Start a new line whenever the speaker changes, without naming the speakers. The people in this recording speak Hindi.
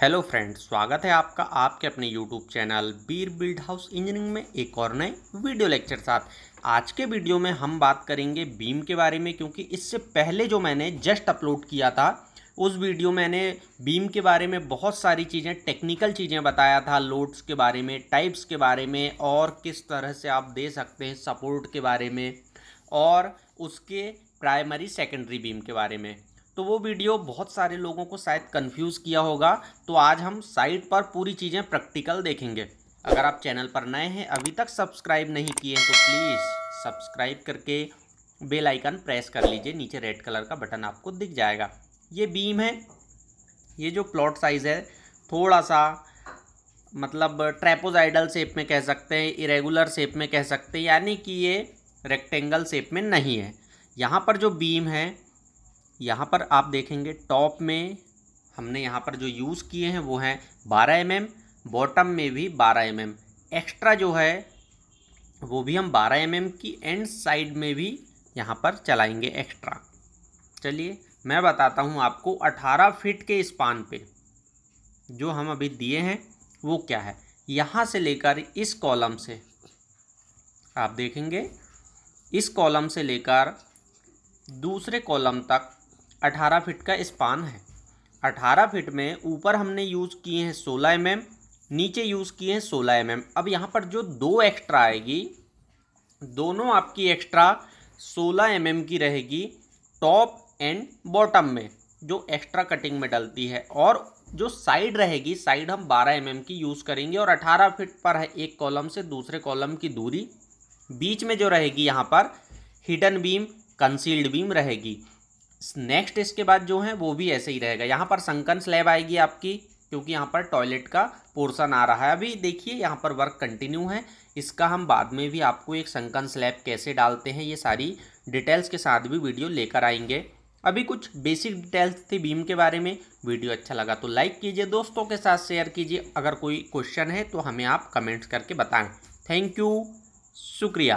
हेलो फ्रेंड्स स्वागत है आपका आपके अपने YouTube channel Bir build house engineering में एक और नए वीडियो लेक्चर साथ आज के वीडियो में हम बात करेंगे बीम के बारे में क्योंकि इससे पहले जो मैंने जस्ट अपलोड किया था उस वीडियो मैंने बीम के बारे में बहुत सारी चीज़ें टेक्निकल चीज़ें बताया था लोड्स के बारे में टाइप्स के बारे में और किस तरह से आप दे सकते हैं सपोर्ट के बारे में और उसके प्राइमरी सेकेंडरी बीम के बारे में तो वो वीडियो बहुत सारे लोगों को शायद कंफ्यूज किया होगा तो आज हम साइट पर पूरी चीज़ें प्रैक्टिकल देखेंगे अगर आप चैनल पर नए हैं अभी तक सब्सक्राइब नहीं किए हैं तो प्लीज़ सब्सक्राइब करके बेल आइकन प्रेस कर लीजिए नीचे रेड कलर का बटन आपको दिख जाएगा ये बीम है ये जो प्लॉट साइज़ है थोड़ा सा मतलब ट्रेपोजाइडल शेप में कह सकते हैं इरेगुलर शेप में कह सकते हैं यानी कि ये रेक्टेंगल शेप में नहीं है यहाँ पर जो बीम है यहाँ पर आप देखेंगे टॉप में हमने यहाँ पर जो यूज़ किए हैं वो हैं बारह एम बॉटम में भी बारह एम एक्स्ट्रा जो है वो भी हम बारह एम की एंड साइड में भी यहाँ पर चलाएंगे एक्स्ट्रा चलिए मैं बताता हूँ आपको अठारह फिट के स्पान पे जो हम अभी दिए हैं वो क्या है यहाँ से लेकर इस कॉलम से आप देखेंगे इस कॉलम से लेकर दूसरे कॉलम तक 18 फीट का स्पान है 18 फीट में ऊपर हमने यूज़ किए हैं 16 एम mm, नीचे यूज़ किए हैं 16 एम mm. अब यहाँ पर जो दो एक्स्ट्रा आएगी दोनों आपकी एक्स्ट्रा 16 एम mm की रहेगी टॉप एंड बॉटम में जो एक्स्ट्रा कटिंग में डलती है और जो साइड रहेगी साइड हम 12 एम mm की यूज़ करेंगे और 18 फिट पर है एक कॉलम से दूसरे कॉलम की दूरी बीच में जो रहेगी यहाँ पर हिडन बीम कंसील्ड बीम रहेगी नेक्स्ट इसके बाद जो है वो भी ऐसे ही रहेगा यहाँ पर संकन स्लैब आएगी आपकी क्योंकि यहाँ पर टॉयलेट का पोर्शन आ रहा है अभी देखिए यहाँ पर वर्क कंटिन्यू है इसका हम बाद में भी आपको एक संकन स्लैब कैसे डालते हैं ये सारी डिटेल्स के साथ भी वीडियो लेकर आएंगे अभी कुछ बेसिक डिटेल्स थी बीम के बारे में वीडियो अच्छा लगा तो लाइक कीजिए दोस्तों के साथ शेयर कीजिए अगर कोई क्वेश्चन है तो हमें आप कमेंट्स करके बताएं थैंक यू शुक्रिया